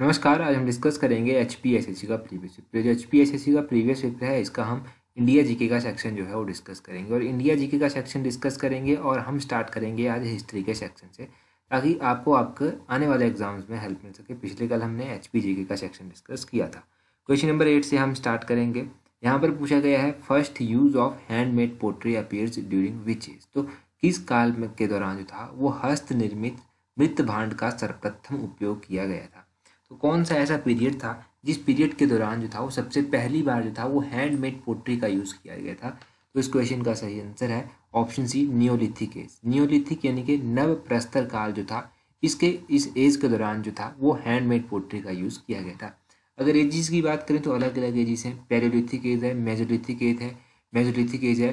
नमस्कार आज हम डिस्कस करेंगे H P S S C का प्रीवियस पेपर तो जो H P S S C का प्रीवियस पेपर है इसका हम इंडिया जीके का सेक्शन जो है वो डिस्कस करेंगे और इंडिया जीके का सेक्शन डिस्कस करेंगे और हम स्टार्ट करेंगे आज हिस्ट्री के सेक्शन से ताकि आपको आपके आने वाले एग्जाम्स में हेल्प मिल सके पिछले कल हमने एच पी का सेक्शन डिस्कस किया था क्वेश्चन नंबर एट से हम स्टार्ट करेंगे यहाँ पर पूछा गया है first use of handmade pottery appears during which is तो किस काल में के दौरान जो था वो हस्त निर्मित मृत भांड का सर्वप्रथम उपयोग किया गया था तो कौन सा ऐसा पीरियड था जिस पीरियड के दौरान जो था वो सबसे पहली बार जो था वो हैंडमेड पोट्री का यूज़ किया गया था तो इस क्वेश्चन का सही आंसर है option C neolithic age neolithic यानी कि नव प्रस्तर काल जो था इसके इस एज के दौरान जो था वो हैंडमेड पोट्री का यूज़ किया गया था अगर एजिस की बात करें तो अलग अलग एजिस हैं पेरोलिथिक एज है मेजोलिथिक एज है मेजोलिथिक एज है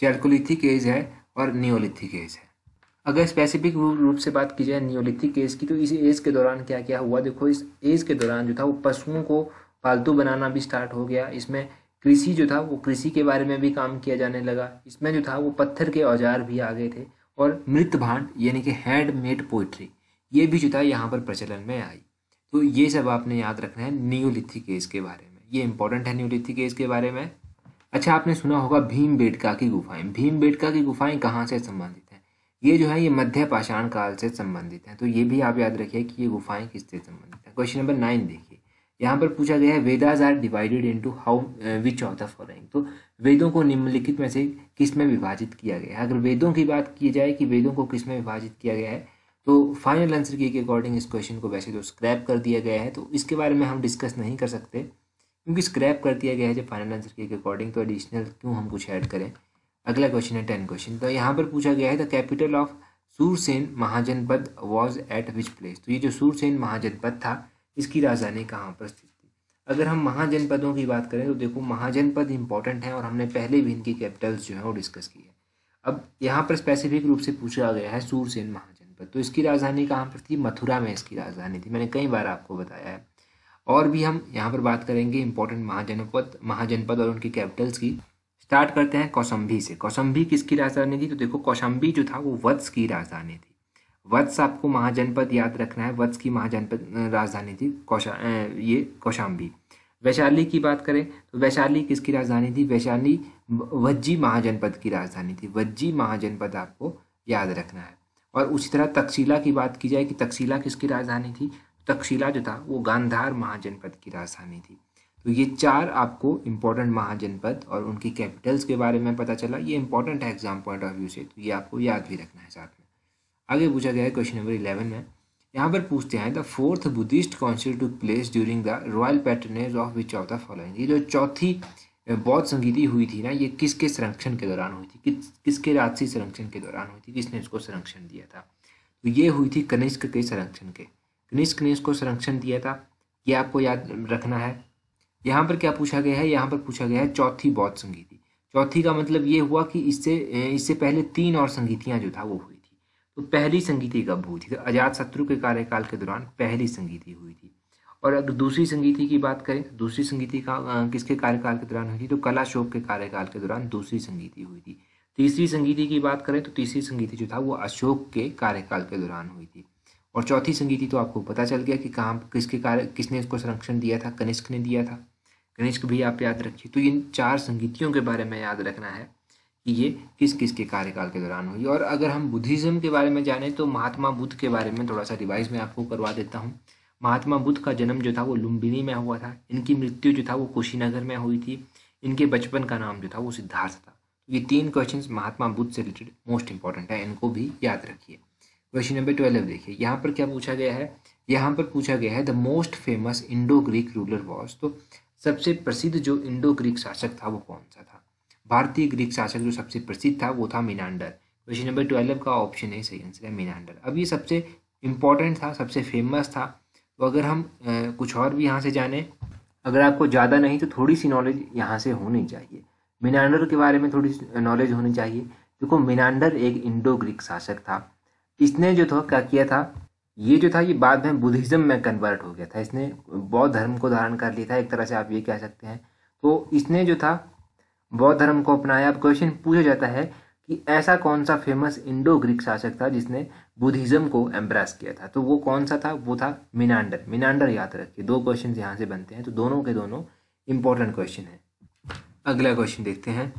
चैल्कोलिथिक एज है और नियोलिथिक एज है अगर स्पेसिफिक रूप से बात की जाए नियोलिथिक एज की तो इस एज के दौरान क्या क्या हुआ देखो इस एज के दौरान जो था वो पशुओं को पालतू बनाना भी स्टार्ट हो गया इसमें कृषि जो था वो कृषि के बारे में भी काम किया जाने लगा इसमें जो था वो पत्थर के औजार भी आ गए थे और मृत भांड यानी कि हैंडमेड पोइट्री ये भी जो था यहाँ पर प्रचलन में आई तो ये सब आपने याद रखना है न्यूलिथिक एज के बारे में ये इंपॉर्टेंट है न्यूलिथिक एज के बारे में अच्छा आपने सुना होगा भीम बेटका की गुफाएं भीम बेटका की गुफाएं कहाँ से संबंधित ये जो है ये मध्य पाषाण काल से संबंधित है तो ये भी आप याद रखिए कि ये गुफाएं किससे संबंधित है क्वेश्चन नंबर नाइन देखिए यहाँ पर पूछा गया है Vedas are divided into how which of the following तो वेदों को निम्नलिखित में से किस में विभाजित किया गया है अगर वेदों की बात की जाए कि वेदों को किस में विभाजित किया गया है तो फाइनल आंसर की के अकॉर्डिंग इस क्वेश्चन को वैसे तो स्क्रैप कर दिया गया है तो इसके बारे में हम डिस्कस नहीं कर सकते क्योंकि स्क्रैप कर दिया गया है जब फाइनल आंसर के अकॉर्डिंग तो एडिशनल क्यों हम कुछ ऐड करें अगला क्वेश्चन है टेन क्वेश्चन तो यहाँ पर पूछा गया है the capital of Shurasena Mahajanapada was at which place तो ये जो सूरसेन महाजनपद था इसकी राजधानी कहाँ पर स्थित थी अगर हम महाजनपदों की बात करें तो देखो महाजनपद इंपॉर्टेंट हैं और हमने पहले भी इनकी कैपिटल्स जो हैं वो डिस्कस की है अब यहाँ पर स्पेसिफिक रूप से पूछा गया है सूरसेन महाजनपद तो इसकी राजधानी कहाँ पर थी मथुरा में इसकी राजधानी थी मैंने कई बार आपको बताया है और भी हम यहाँ पर बात करेंगे इंपॉर्टेंट महाजनपद महाजनपद और उनकी कैपिटल्स की स्टार्ट करते हैं कौशंबी से कौशंबी किसकी राजधानी थी तो देखो कौशंबी जो था वो वत्स की राजधानी थी वत्स आपको महाजनपद याद रखना है वत्स की महाजनपद राजधानी थी कौशा ये कौशाम्बी वैशाली की बात करें तो वैशाली किसकी राजधानी थी वैशाली वज्जी महाजनपद की राजधानी थी वज्जी महाजनपद आपको याद रखना है और उसी तरह तक्षशिला की बात की जाए कि तक्षशिला किसकी राजधानी थी तक्षशिला जो था वो गांधार महाजनपद की राजधानी थी तो ये चार आपको इम्पोर्टेंट महाजनपद और उनकी कैपिटल्स के बारे में पता चला ये इंपॉर्टेंट है एग्जाम पॉइंट ऑफ व्यू से तो ये आपको याद भी रखना है साथ में आगे पूछा गया है क्वेश्चन नंबर इलेवन में यहाँ पर पूछते हैं the fourth Buddhist council took place during the royal patronage of which of the following ये जो चौथी बौद्ध संगीति हुई थी ना ये किसके संरक्षण के दौरान हुई थी किस किसके राजसी संरक्षण के दौरान हुई थी किसने इसको संरक्षण दिया था तो ये हुई थी कनिष्क के संरक्षण के कनिष्क ने इसको संरक्षण दिया था ये आपको याद रखना है यहाँ पर क्या पूछा गया है यहाँ पर पूछा गया है चौथी बौद्ध संगीति चौथी का मतलब ये हुआ कि इससे इससे पहले तीन और संगीतियाँ जो था वो हुई थी तो पहली संगीति कब हुई थी तो अजात शत्रु के कार्यकाल के दौरान पहली संगीति हुई थी और अगर दूसरी संगीति की बात करें तो दूसरी संगीति का किसके कार्यकाल के दौरान हुई थी तो कला शोक के कार्यकाल के दौरान दूसरी संगीति हुई थी तीसरी संगीति की बात करें तो तीसरी संगीति जो था वो अशोक के कार्यकाल के दौरान हुई थी और चौथी संगीति तो आपको पता चल गया कि कहाँ किसके कार्य किसने इसको संरक्षण दिया था कनिष्क ने दिया था कनिष्क भी आप याद रखिए तो इन चार संगीतियों के बारे में याद रखना है कि ये किस किस के कार्यकाल के दौरान हुई और अगर हम बुद्धिज़्म के बारे में जाने तो महात्मा बुद्ध के बारे में थोड़ा सा रिवाइज मैं आपको करवा देता हूँ महात्मा बुद्ध का जन्म जो था वो लुम्बिनी में हुआ था इनकी मृत्यु जो था वो कुशीनगर में हुई थी इनके बचपन का नाम जो था वो सिद्धार्थ था ये तीन क्वेश्चन महात्मा बुद्ध से रिलेटेड मोस्ट इंपॉर्टेंट है इनको भी याद रखिए क्वेश्चन नंबर ट्वेल्व देखिए यहाँ पर क्या पूछा गया है यहाँ पर पूछा गया है the most famous Indo Greek ruler was तो सबसे प्रसिद्ध जो इंडो ग्रीक शासक था वो कौन सा था भारतीय ग्रीक शासक जो सबसे प्रसिद्ध था वो था मीनांडर क्वेश्चन नंबर ट्वेल्व का ऑप्शन है सही आंसर है मीनांडर अब ये सबसे इम्पॉर्टेंट था सबसे फेमस था तो अगर हम आ, कुछ और भी यहाँ से जाने अगर आपको ज़्यादा नहीं तो थोड़ी सी नॉलेज यहाँ से होनी चाहिए मीनांडर के बारे में थोड़ी नॉलेज होनी चाहिए देखो मीनांडर एक इंडो ग्रीक शासक था इसने जो था क्या किया था ये जो था ये बाद में बुद्धिज्म में कन्वर्ट हो गया था इसने बौद्ध धर्म को धारण कर लिया था एक तरह से आप ये कह सकते हैं तो इसने जो था बौद्ध धर्म को अपनाया अब क्वेश्चन पूछा जाता है कि ऐसा कौन सा फेमस इंडो ग्रीक शासक था जिसने बुद्धिज्म को एम्ब्रेस किया था तो वो कौन सा था वो था मिनांडर मिनांडर याद रखिए दो क्वेश्चन यहाँ से बनते हैं तो दोनों के दोनों इंपॉर्टेंट क्वेश्चन है अगला क्वेश्चन देखते हैं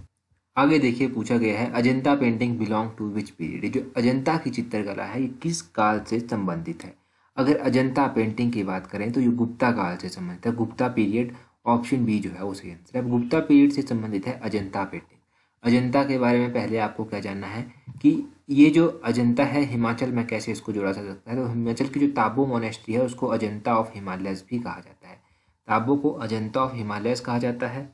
आगे देखिए पूछा गया है Ajanta painting belong to which period जो अजंता की चित्रकला है ये किस काल से संबंधित है अगर अजंता पेंटिंग की बात करें तो ये गुप्ता काल से संबंधित है गुप्ता पीरियड ऑप्शन बी जो है वो सही आंसर है गुप्ता पीरियड से संबंधित है अजंता पेंटिंग अजंता के बारे में पहले आपको क्या जानना है कि ये जो अजंता है हिमाचल में कैसे इसको जोड़ा जा सकता है तो हिमाचल की जो ताबो मोनेस्ट्री है उसको अजंता ऑफ हिमालयस भी कहा जाता है ताबो को अजंता ऑफ हिमालयस कहा जाता है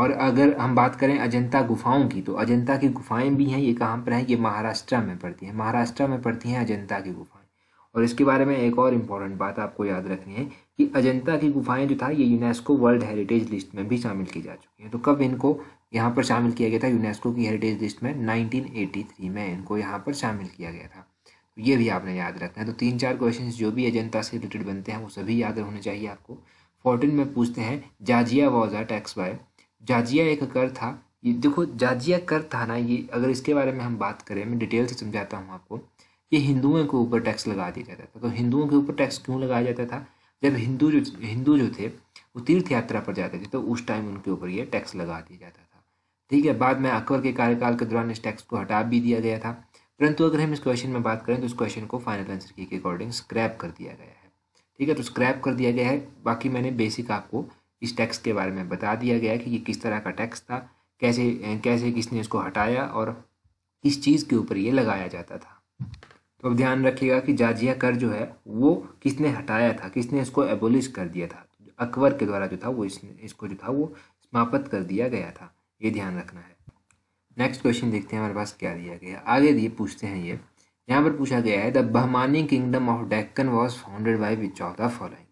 और अगर हम बात करें अजंता गुफाओं की तो अजंता की गुफाएं भी हैं ये कहाँ पर हैं ये महाराष्ट्र में पड़ती हैं महाराष्ट्र में पड़ती हैं अजंता की गुफाएं और इसके बारे में एक और इम्पॉर्टेंट बात आपको याद रखनी है कि अजंता की गुफाएं जो था ये यूनेस्को वर्ल्ड हेरिटेज लिस्ट में भी शामिल की जा चुकी हैं तो कब इनको यहाँ पर शामिल किया गया था यूनेस्को की हेरिटेज लिस्ट में नाइनटीन में इनको यहाँ पर शामिल किया गया था तो ये भी आपने याद रखना है तो तीन चार क्वेश्चन जो भी अजंता से रिलेटेड बनते हैं वो सभी याद होने चाहिए आपको फोर्टीन में पूछते हैं jizya was a tax by जाजिया एक कर था ये देखो जाजिया कर था ना ये अगर इसके बारे में हम बात करें मैं डिटेल से समझाता हूँ आपको ये हिंदुओं के ऊपर टैक्स लगा दिया जाता था तो हिंदुओं के ऊपर टैक्स क्यों लगाया जाता था जब हिंदू जो हिंदू जो थे वो तीर्थ यात्रा पर जाते थे तो उस टाइम उनके ऊपर ये टैक्स लगा दिया जाता था ठीक है बाद में अकबर के कार्यकाल के दौरान इस टैक्स को हटा भी दिया गया था परंतु अगर हम इस क्वेश्चन में बात करें तो इस क्वेश्चन को फाइनल आंसर की के अकॉर्डिंग स्क्रैप कर दिया गया है ठीक है तो स्क्रैप कर दिया गया है बाकी मैंने बेसिक आपको इस टैक्स के बारे में बता दिया गया कि ये किस तरह का टैक्स था कैसे कैसे किसने इसको हटाया और किस चीज़ के ऊपर ये लगाया जाता था तो अब ध्यान रखिएगा कि जाजिया कर जो है वो किसने हटाया था किसने इसको एबोलिश कर दिया था अकबर के द्वारा जो था वो इसने इसको जो था वो समाप्त कर दिया गया था ये ध्यान रखना है नेक्स्ट क्वेश्चन देखते हैं हमारे पास क्या दिया गया आगे ये पूछते हैं ये यहाँ पर पूछा गया है the Bahmani kingdom of Deccan was founded by which of the following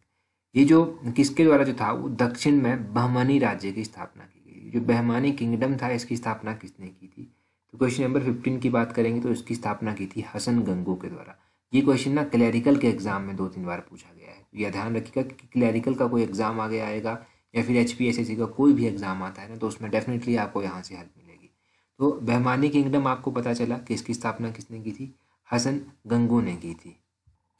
ये जो किसके द्वारा जो था वो दक्षिण में बहमानी राज्य की स्थापना की गई जो बहमानी किंगडम था इसकी स्थापना किसने की थी तो क्वेश्चन नंबर फिफ्टीन की बात करेंगे तो इसकी स्थापना की थी हसन गंगो के द्वारा ये क्वेश्चन ना क्लैरिकल के एग्जाम में दो तीन बार पूछा गया है तो यह ध्यान रखिएगा कि क्लैरिकल का कोई एग्जाम आगे आएगा या फिर एच पी का कोई भी एग्जाम आता है ना तो उसमें डेफिनेटली आपको यहाँ से हेल्प मिलेगी तो बहमानी किंगडम आपको पता चला कि इसकी स्थापना किसने की थी हसन गंगो ने की थी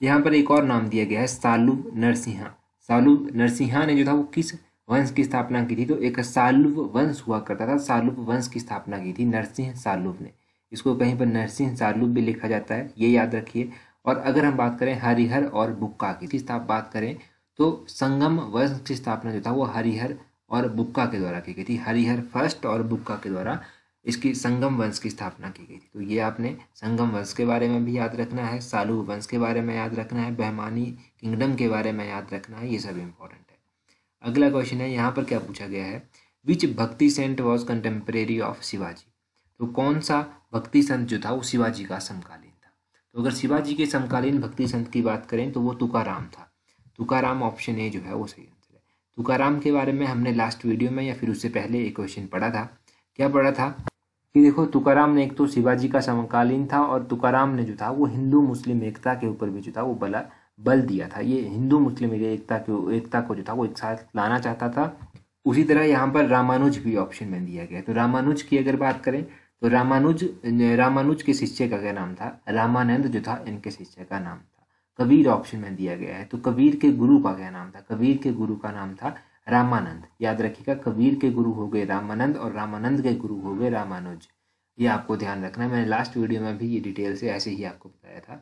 यहाँ पर एक और नाम दिया गया है सालू नरसिंहा सालुब नरसिंहा ने जो था वो किस वंश की स्थापना की थी तो एक सालुब वंश हुआ करता था सालुब वंश की स्थापना की थी नरसिंह सालुब ने इसको कहीं पर नरसिंह सालुब भी लिखा जाता है ये याद रखिए और अगर हम बात करें हरिहर और बुक्का की जिस बात करें तो संगम वंश की स्थापना जो था वो हरिहर और बुक्का के द्वारा की गई थी हरिहर फर्स्ट और बुक्का के द्वारा इसकी संगम वंश की स्थापना की गई थी तो ये आपने संगम वंश के बारे में भी याद रखना है सालू वंश के बारे में याद रखना है बहमानी किंगडम के बारे में याद रखना है ये सब इम्पोर्टेंट है अगला क्वेश्चन है यहाँ पर क्या पूछा गया है which bhakti saint was contemporary of Shivaji तो कौन सा भक्ति संत जो था वो शिवाजी का समकालीन था तो अगर शिवाजी के समकालीन भक्ति संत की बात करें तो वो तुकाराम था तुकाराम ऑप्शन ए जो है वो सही आंसर है तुकाराम के बारे में हमने लास्ट वीडियो में या फिर उससे पहले एक क्वेश्चन पढ़ा था क्या पढ़ा था कि देखो तुकाराम ने एक तो शिवाजी का समकालीन था और तुकाराम ने जो था वो हिंदू मुस्लिम एकता के ऊपर भी जो था वो बला बल दिया था ये हिंदू मुस्लिम एकता के एकता को जो था वो एक साथ लाना चाहता था उसी तरह यहाँ पर रामानुज भी ऑप्शन में दिया गया तो रामानुज की अगर बात करें तो रामानुज रामानुज के शिष्य का क्या नाम था रामानंद जो था इनके शिष्य का नाम था कबीर ऑप्शन में दिया गया है तो कबीर के गुरु का क्या नाम था कबीर के गुरु का नाम था रामानंद याद रखिएगा कबीर के गुरु हो गए रामानंद और रामानंद के गुरु हो गए रामानुज ये आपको ध्यान रखना है मैंने लास्ट वीडियो में भी ये डिटेल से ऐसे ही आपको बताया था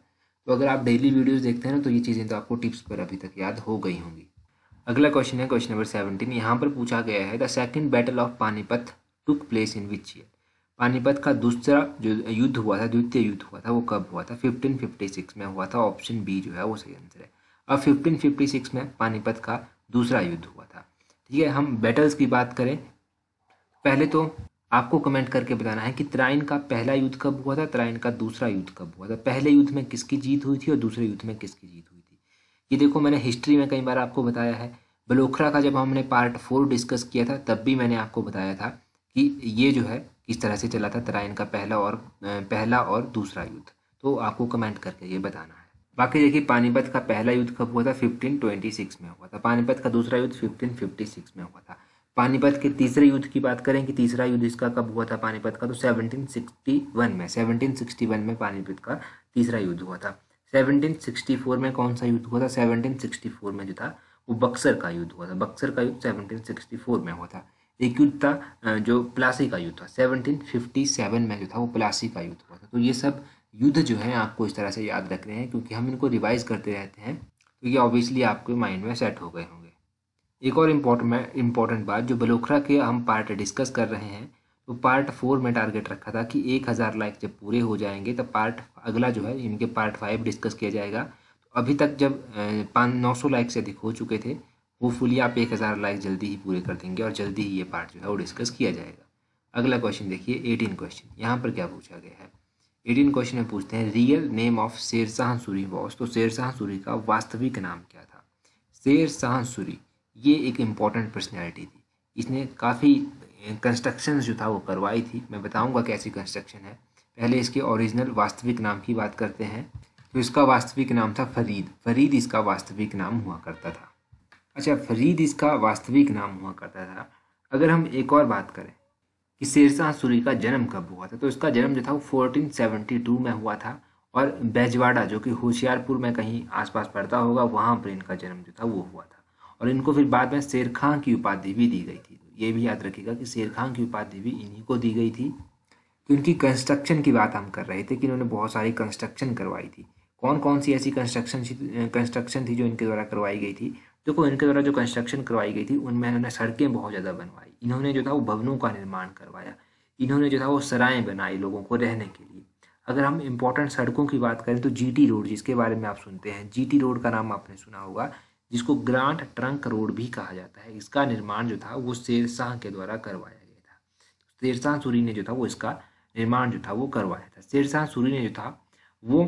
तो अगर आप डेली वीडियोस देखते हैं ना तो ये चीज़ें तो आपको टिप्स पर अभी तक याद हो गई होंगी अगला क्वेश्चन है क्वेश्चन नंबर सेवनटीन यहाँ पर पूछा गया है the second battle of Panipat took place in which year Panipat का दूसरा जो युद्ध हुआ था द्वितीय युद्ध हुआ था वो कब हुआ था फिफ्टीन में हुआ था ऑप्शन बी जो है वो सही आंसर है अब फिफ्टीन में पानीपत का दूसरा युद्ध हुआ था ठीक है हम बैटल्स की बात करें पहले तो आपको कमेंट करके बताना है कि त्राइन का पहला युद्ध कब हुआ था त्राइन का दूसरा युद्ध कब हुआ था पहले युद्ध में किसकी जीत हुई थी और दूसरे युद्ध में किसकी जीत हुई थी ये देखो मैंने हिस्ट्री में कई बार आपको बताया है बलोखरा का जब हमने पार्ट फोर डिस्कस किया था तब भी मैंने आपको बताया था कि ये जो है किस तरह से चला था तराइन का पहला और पहला और दूसरा युद्ध तो आपको कमेंट करके ये बताना है बाकी देखिए पानीपत का पहला युद्ध कब हुआ था 1526 में हुआ था पानीपत का दूसरा युद्ध 1556 में हुआ था पानीपत के तीसरे युद्ध की बात करें कि तीसरा युद्ध इसका कब हुआ था पानीपत का तो 1761 में 1761 में पानीपत का तीसरा युद्ध हुआ था 1764 में कौन सा युद्ध हुआ था 1764 में जो था वो बक्सर का युद्ध हुआ था बक्सर का युद्ध फोर में हुआ था एक युद्ध था जो प्लासी का युद्ध था सेवन में जो था वो प्लासी का युद्ध हुआ था तो ये सब युद्ध जो है आपको इस तरह से याद रखने हैं क्योंकि हम इनको रिवाइज करते रहते हैं तो ये ऑब्वियसली आपके माइंड में सेट हो गए होंगे एक और इम्पोर्टेंट इम्पोर्टेंट बात जो बलोखरा के हम पार्ट डिस्कस कर रहे हैं तो पार्ट फोर में टारगेट रखा था कि एक हज़ार लाइक जब पूरे हो जाएंगे तो पार्ट अगला जो है इनके पार्ट फाइव डिस्कस किया जाएगा तो अभी तक जब पाँच नौ सौ लाइक से अधिक हो चुके थे होपफुली आप एक हज़ार लाइक जल्दी ही पूरे कर देंगे और जल्दी ही ये पार्ट जो है वो डिस्कस किया जाएगा अगला क्वेश्चन देखिए एटीन क्वेश्चन यहाँ पर क्या पूछा गया है एटीन क्वेश्चन में पूछते हैं रियल नेम ऑफ शेर शाह सूरी बॉस तो शेर शाह सूरी का वास्तविक नाम क्या था शेर शाह सूरी ये एक इम्पॉर्टेंट पर्सनैलिटी थी इसने काफ़ी कंस्ट्रक्शन जो था वो करवाई थी मैं बताऊंगा कैसी कंस्ट्रक्शन है पहले इसके ओरिजिनल वास्तविक नाम की बात करते हैं तो इसका वास्तविक नाम था फरीद फरीद इसका वास्तविक नाम हुआ करता था अच्छा फरीद इसका वास्तविक नाम हुआ करता था अगर हम एक और बात करें कि शेरशाह सूरी का जन्म कब हुआ था तो इसका जन्म जो था वो 1472 में हुआ था और बेजवाड़ा जो कि होशियारपुर में कहीं आसपास पड़ता होगा वहाँ पर इनका जन्म जो था वो हुआ था और इनको फिर बाद में शेर खां की उपाधि भी दी गई थी तो ये भी याद रखिएगा कि शेर खां की उपाधि भी इन्हीं को दी गई थी तो इनकी कंस्ट्रक्शन की बात हम कर रहे थे कि इन्होंने बहुत सारी कंस्ट्रक्शन करवाई थी कौन कौन सी ऐसी कंस्ट्रक्शन कंस्ट्रक्शन थी जो इनके द्वारा करवाई गई थी देखो इनके द्वारा जो कंस्ट्रक्शन करवाई गई थी उनमें इन्होंने सड़कें बहुत ज़्यादा बनवाई इन्होंने जो था वो भवनों का निर्माण करवाया इन्होंने जो था वो सराएँ बनाई लोगों को रहने के लिए अगर हम इम्पोर्टेंट सड़कों की बात करें तो जीटी रोड जिसके बारे में आप सुनते हैं जीटी रोड का नाम आपने सुना होगा जिसको ग्रांट ट्रंक रोड भी कहा जाता है इसका निर्माण जो था वो शेरशाह के द्वारा करवाया गया था शेरशाह सूरी ने जो था वो इसका निर्माण जो था वो करवाया था शेरशाह सूरी ने जो था वो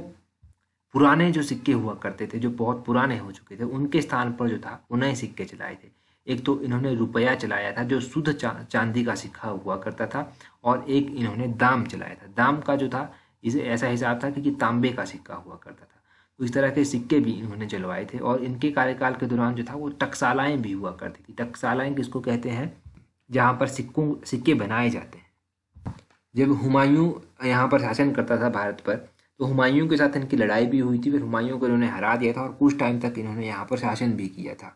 पुराने जो सिक्के हुआ करते थे जो बहुत पुराने हो चुके थे उनके स्थान पर जो था उन्हें सिक्के चलाए थे एक तो इन्होंने रुपया चलाया था जो शुद्ध चा, चांदी का सिक्का हुआ करता था और एक इन्होंने दाम चलाया था दाम का जो था इसे ऐसा हिसाब था कि तांबे का सिक्का हुआ करता था तो इस तरह के सिक्के भी इन्होंने चलवाए थे और इनके कार्यकाल के दौरान जो था वो टकसालाएँ भी हुआ करती थी टकसालाएँ किसको कहते हैं जहाँ पर सिक्कों सिक्के बनाए जाते हैं जब हुमायूं यहाँ पर शासन करता था भारत पर तो हुमायूं के साथ इनकी लड़ाई भी हुई थी फिर हुमायूं को इन्होंने हरा दिया था और कुछ टाइम तक इन्होंने यहाँ पर शासन भी किया था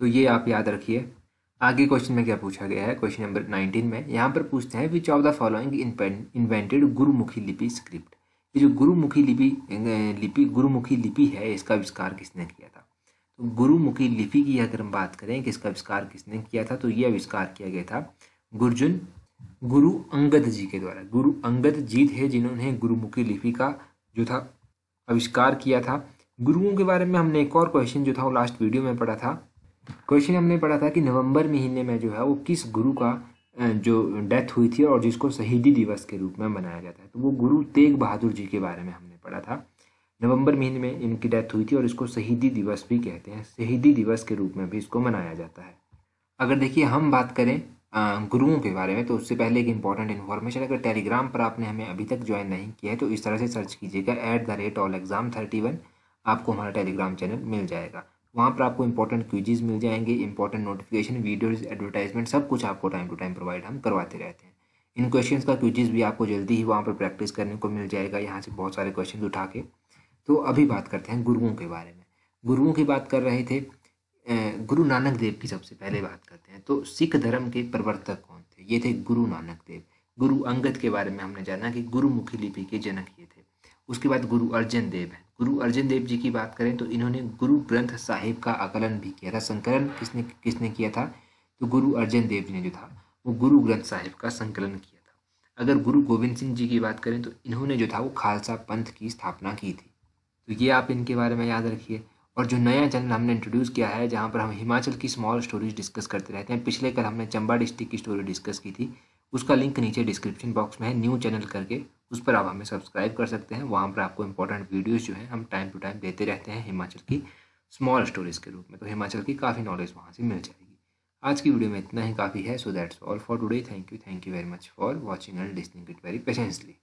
तो ये आप याद रखिए आगे क्वेश्चन में क्या पूछा गया है क्वेश्चन नंबर नाइनटीन में यहाँ पर पूछते हैं which of the following invented Gurmukhi लिपि स्क्रिप्ट ये जो गुरुमुखी लिपि लिपि गुरुमुखी लिपि है इसका आविष्कार किसने किया था तो गुरुमुखी लिपि की अगर हम बात करें कि इसका आविष्कार किसने किया था तो ये आविष्कार किया गया था गुरजुन गुरु अंगद जी के द्वारा गुरु अंगद जी थे जिन्होंने गुरुमुखी लिपि का जो था आविष्कार किया था गुरुओं के बारे में हमने एक और क्वेश्चन जो था वो लास्ट वीडियो में पढ़ा था क्वेश्चन हमने पढ़ा था कि नवंबर महीने में जो है वो किस गुरु का जो डेथ हुई थी और जिसको शहीदी दिवस के रूप में मनाया जाता है तो वो गुरु तेग बहादुर जी के बारे में हमने पढ़ा था नवंबर महीने में इनकी डेथ हुई थी और इसको शहीदी दिवस भी कहते हैं शहीदी दिवस के रूप में भी इसको मनाया जाता है अगर देखिए हम बात करें गुरुओं के बारे में तो उससे पहले एक इंपॉर्टेंट इन्फॉर्मेशन अगर टेलीग्राम पर आपने हमें अभी तक ज्वाइन नहीं किया है तो इस तरह से सर्च कीजिएगा at the rate all exam thirty one आपको हमारा टेलीग्राम चैनल मिल जाएगा वहाँ पर आपको इंपॉर्टेंट क्यूजीज मिल जाएंगे इंपॉर्टेंट नोटिफिकेशन वीडियोज़ एडवर्टाइजमेंट सब कुछ आपको टाइम टू टाइम प्रोवाइड हम करवाते रहते हैं इन क्वेश्चन का क्यूजीज भी आपको जल्दी ही वहाँ पर प्रैक्टिस करने को मिल जाएगा यहाँ से बहुत सारे क्वेश्चन उठा के तो अभी बात करते हैं गुरुओं के बारे में गुरुओं की बात कर रहे थे गुरु नानक देव की सबसे पहले बात करते हैं तो सिख धर्म के प्रवर्तक कौन थे ये थे गुरु नानक देव गुरु अंगद के बारे में हमने जाना कि गुरुमुखी लिपि के जनक ये थे उसके बाद गुरु अर्जन देव है गुरु अर्जन देव जी की बात करें तो इन्होंने गुरु ग्रंथ साहिब का आकलन भी किया था संकलन किसने किसने किया था तो गुरु अर्जन देव जी ने जो था वो गुरु ग्रंथ साहिब का संकलन किया था अगर गुरु गोविंद सिंह जी की बात करें तो इन्होंने जो था वो खालसा पंथ की स्थापना की थी तो ये आप इनके बारे में याद रखिए और जो नया चैनल हमने इंट्रोड्यूस किया है जहाँ पर हम हिमाचल की स्मॉल स्टोरीज डिस्कस करते रहते हैं पिछले कल हमने चंबा डिस्ट्रिक्ट की स्टोरी डिस्कस की थी उसका लिंक नीचे डिस्क्रिप्शन बॉक्स में है न्यू चैनल करके उस पर आप हमें सब्सक्राइब कर सकते हैं वहाँ पर आपको इंपॉर्टेंट वीडियोज़ जो हैं हम टाइम टू टाइम देते रहते हैं हिमाचल की स्मॉल स्टोरीज़ के रूप में तो हिमाचल की काफ़ी नॉलेज वहाँ से मिल जाएगी आज की वीडियो में इतना ही काफ़ी है so that's all for today thank you thank you very much for watching and listening it very patiently